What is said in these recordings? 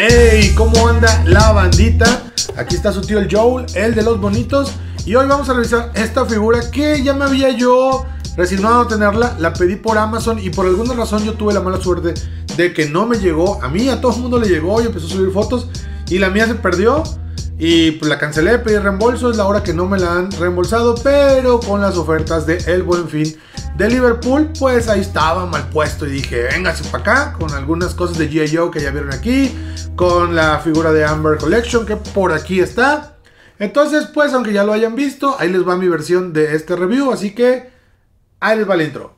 Hey, ¿Cómo anda la bandita? Aquí está su tío el Joel, el de los bonitos. Y hoy vamos a revisar esta figura que ya me había yo resignado a tenerla. La pedí por Amazon y por alguna razón yo tuve la mala suerte de que no me llegó. A mí, a todo el mundo le llegó y empezó a subir fotos. Y la mía se perdió. Y pues la cancelé, pedí reembolso. Es la hora que no me la han reembolsado. Pero con las ofertas de El Buen Fin de Liverpool, pues ahí estaba mal puesto y dije, véngase para acá, con algunas cosas de G.I. que ya vieron aquí, con la figura de Amber Collection que por aquí está. Entonces, pues, aunque ya lo hayan visto, ahí les va mi versión de este review, así que ahí les va el intro.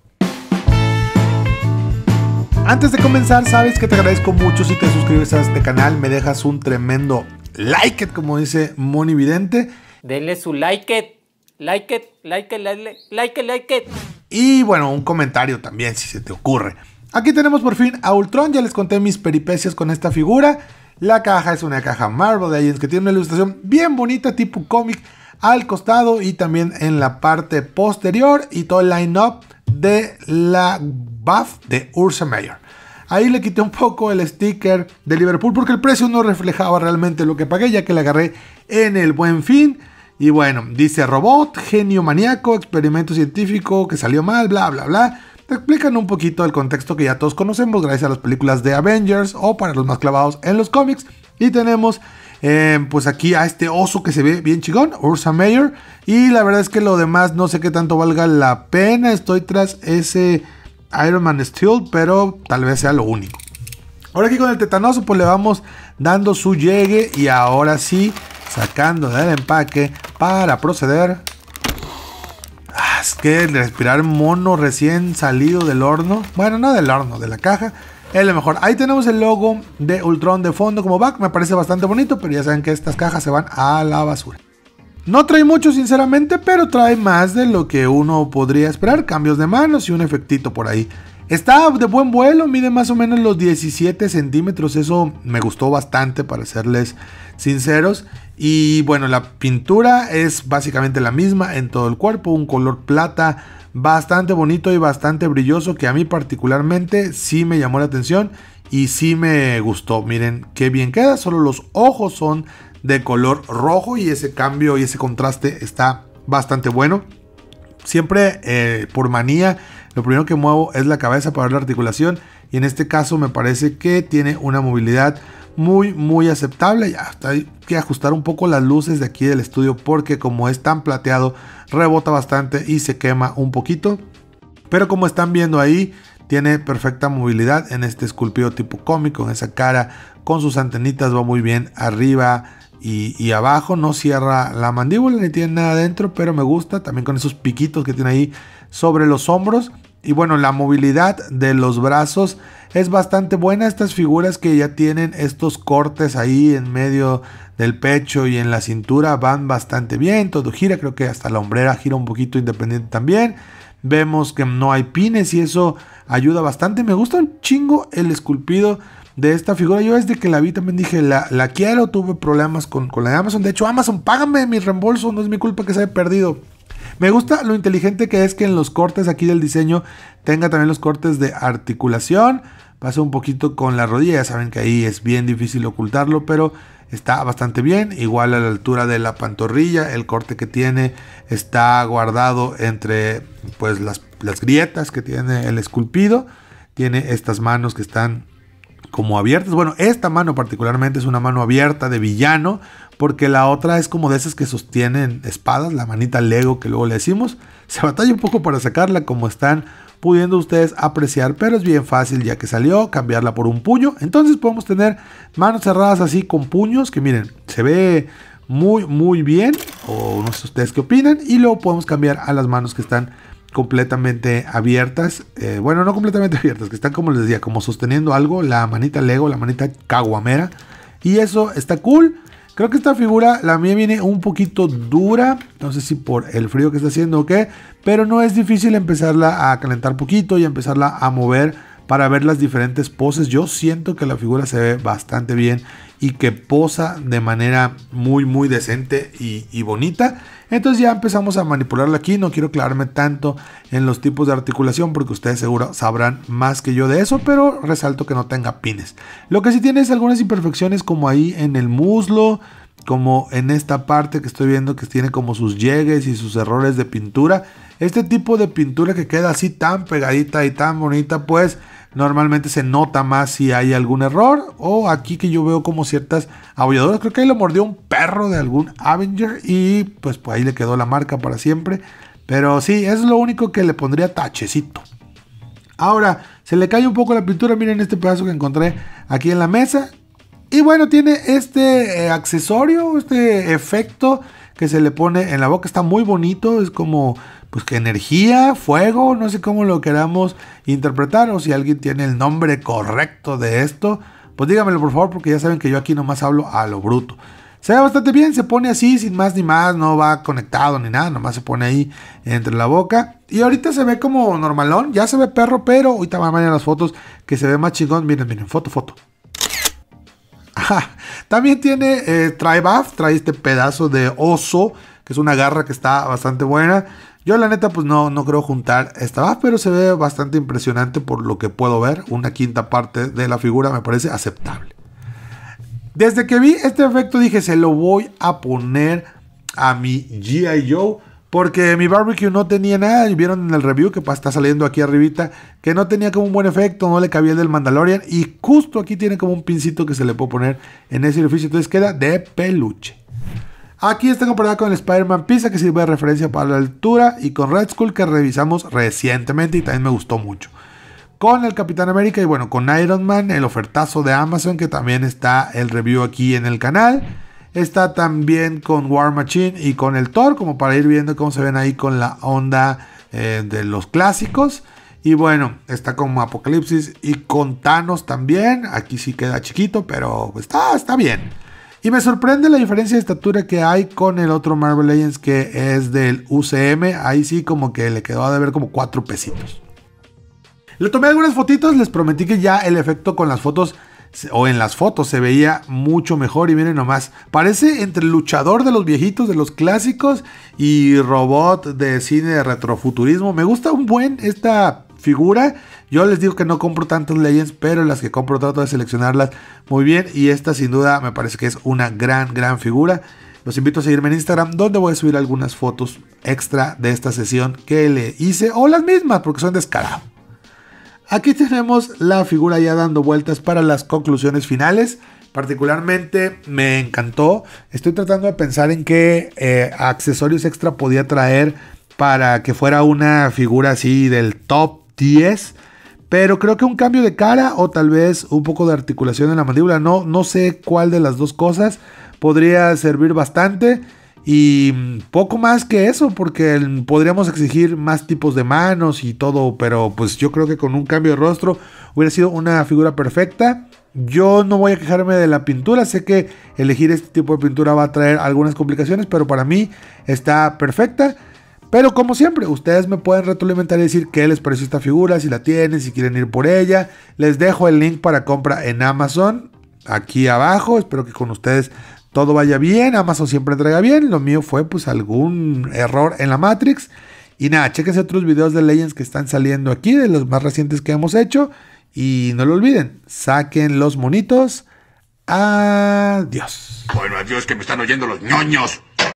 Antes de comenzar, sabes que te agradezco mucho si te suscribes a este canal, me dejas un tremendo like como dice Moni Vidente. Denle su like like like like like Like y bueno, un comentario también, si se te ocurre. Aquí tenemos por fin a Ultron, ya les conté mis peripecias con esta figura. La caja es una caja Marvel Legends que tiene una ilustración bien bonita, tipo cómic, al costado y también en la parte posterior y todo el line-up de la buff de Ursa Ahí le quité un poco el sticker de Liverpool porque el precio no reflejaba realmente lo que pagué, ya que la agarré en el buen fin. Y bueno, dice robot, genio maníaco, experimento científico que salió mal, bla, bla, bla. Te explican un poquito el contexto que ya todos conocemos gracias a las películas de Avengers o para los más clavados en los cómics. Y tenemos eh, pues aquí a este oso que se ve bien chigón, Ursa Mayer. Y la verdad es que lo demás no sé qué tanto valga la pena. Estoy tras ese Iron Man Steel, pero tal vez sea lo único. Ahora aquí con el tetanoso pues le vamos dando su llegue y ahora sí sacando del empaque para proceder. Ah, es que respirar mono recién salido del horno, bueno, no del horno, de la caja, es lo mejor. Ahí tenemos el logo de Ultron de fondo como back, me parece bastante bonito, pero ya saben que estas cajas se van a la basura. No trae mucho, sinceramente, pero trae más de lo que uno podría esperar. Cambios de manos y un efectito por ahí. Está de buen vuelo, mide más o menos los 17 centímetros, eso me gustó bastante para serles sinceros. Y bueno, la pintura es básicamente la misma en todo el cuerpo, un color plata bastante bonito y bastante brilloso que a mí particularmente sí me llamó la atención y sí me gustó. Miren qué bien queda, solo los ojos son de color rojo y ese cambio y ese contraste está bastante bueno siempre eh, por manía, lo primero que muevo es la cabeza para ver la articulación. Y en este caso me parece que tiene una movilidad muy, muy aceptable. Ya hasta hay que ajustar un poco las luces de aquí del estudio porque como es tan plateado, rebota bastante y se quema un poquito. Pero como están viendo ahí, tiene perfecta movilidad en este esculpido tipo cómico, en esa cara, con sus antenitas va muy bien arriba, y, abajo no cierra la mandíbula ni tiene nada adentro, pero me gusta también con esos piquitos que tiene ahí sobre los hombros. Y bueno, la movilidad de los brazos es bastante buena. Estas figuras que ya tienen estos cortes ahí en medio del pecho y en la cintura van bastante bien. Todo gira, creo que hasta la hombrera gira un poquito independiente también. Vemos que no hay pines y eso ayuda bastante. Me gusta un chingo el esculpido de esta figura. Yo desde que la vi también dije, la, la quiero, tuve problemas con, con, la de Amazon. De hecho, Amazon, págame mi reembolso, no es mi culpa que se haya perdido. Me gusta lo inteligente que es que en los cortes aquí del diseño tenga también los cortes de articulación. Pasa un poquito con la rodilla, ya saben que ahí es bien difícil ocultarlo, pero está bastante bien. Igual a la altura de la pantorrilla, el corte que tiene está guardado entre pues, las, las grietas que tiene el esculpido. Tiene estas manos que están como abiertas. Bueno, esta mano particularmente es una mano abierta de villano, porque la otra es como de esas que sostienen espadas, la manita Lego que luego le decimos. Se batalla un poco para sacarla como están pudiendo ustedes apreciar, pero es bien fácil ya que salió cambiarla por un puño. Entonces podemos tener manos cerradas así con puños, que miren, se ve muy muy bien, o no sé ustedes qué opinan, y luego podemos cambiar a las manos que están completamente abiertas. Eh, bueno, no completamente abiertas, que están como les decía, como sosteniendo algo, la manita Lego, la manita caguamera. Y eso está cool. Creo que esta figura, la mía viene un poquito dura, no sé si por el frío que está haciendo o qué, pero no es difícil empezarla a calentar poquito y empezarla a mover para ver las diferentes poses. Yo siento que la figura se ve bastante bien y que posa de manera muy muy decente y, bonita. Entonces ya empezamos a manipularla aquí, no quiero clavarme tanto en los tipos de articulación porque ustedes seguro sabrán más que yo de eso, pero resalto que no tenga pines. Lo que sí tiene es algunas imperfecciones como ahí en el muslo, como en esta parte que estoy viendo que tiene como sus llegues y sus errores de pintura. Este tipo de pintura que queda así tan pegadita y tan bonita, pues normalmente se nota más si hay algún error o aquí que yo veo como ciertas abolladoras. Creo que ahí lo mordió un perro de algún Avenger y pues, pues ahí le quedó la marca para siempre. Pero sí, es lo único que le pondría tachecito. Ahora, se le cae un poco la pintura. Miren este pedazo que encontré aquí en la mesa. Y bueno, tiene este eh, accesorio, este efecto que se le pone en la boca. Está muy bonito. Es como pues que energía, fuego, no sé cómo lo queramos interpretar o si alguien tiene el nombre correcto de esto, pues dígamelo por favor porque ya saben que yo aquí nomás hablo a lo bruto. Se ve bastante bien, se pone así, sin más ni más, no va conectado ni nada, nomás se pone ahí entre la boca. Y ahorita se ve como normalón, ya se ve perro, pero ahorita van a las fotos que se ve más chingón. Miren, miren, foto, foto. También tiene, eh, trae buff, trae este pedazo de oso, que es una garra que está bastante buena. Yo la neta pues no, no creo juntar esta pero se ve bastante impresionante por lo que puedo ver. Una quinta parte de la figura me parece aceptable. Desde que vi este efecto dije se lo voy a poner a mi GI Joe. Porque mi barbecue no tenía nada. Y vieron en el review que pues, está saliendo aquí arribita. Que no tenía como un buen efecto. No le cabía el del Mandalorian. Y justo aquí tiene como un pincito que se le puede poner en ese edificio. Entonces queda de peluche. Aquí está comparada con el Spider-Man Pizza que sirve de referencia para la altura y con Red Skull que revisamos recientemente y también me gustó mucho. Con el Capitán América y bueno, con Iron Man, el ofertazo de Amazon que también está el review aquí en el canal. Está también con War Machine y con el Thor, como para ir viendo cómo se ven ahí con la onda eh, de los clásicos. Y bueno, está con Apocalipsis y con Thanos también. Aquí sí queda chiquito, pero está, está bien. Y me sorprende la diferencia de estatura que hay con el otro Marvel Legends que es del UCM. Ahí sí como que le quedó de ver como cuatro pesitos. Le tomé algunas fotitos, les prometí que ya el efecto con las fotos o en las fotos se veía mucho mejor y miren nomás, parece entre luchador de los viejitos, de los clásicos y robot de cine de retrofuturismo. Me gusta un buen esta figura. Yo les digo que no compro tantos Legends, pero las que compro trato de seleccionarlas muy bien. Y esta sin duda me parece que es una gran, gran figura. Los invito a seguirme en Instagram, donde voy a subir algunas fotos extra de esta sesión que le hice, o las mismas, porque son de escala Aquí tenemos la figura ya dando vueltas para las conclusiones finales. Particularmente me encantó. Estoy tratando de pensar en qué eh, accesorios extra podía traer para que fuera una figura así del top es, Pero creo que un cambio de cara o tal vez un poco de articulación en la mandíbula, no, no sé cuál de las dos cosas podría servir bastante. Y poco más que eso, porque podríamos exigir más tipos de manos y todo, pero pues yo creo que con un cambio de rostro hubiera sido una figura perfecta. Yo no voy a quejarme de la pintura, sé que elegir este tipo de pintura va a traer algunas complicaciones, pero para mí está perfecta. Pero como siempre, ustedes me pueden retroalimentar y decir qué les pareció esta figura, si la tienen, si quieren ir por ella. Les dejo el link para compra en Amazon aquí abajo. Espero que con ustedes todo vaya bien. Amazon siempre entrega bien. Lo mío fue pues algún error en la Matrix. Y nada, chequense otros videos de Legends que están saliendo aquí, de los más recientes que hemos hecho. Y no lo olviden, saquen los monitos. Adiós. Bueno, adiós que me están oyendo los ñoños.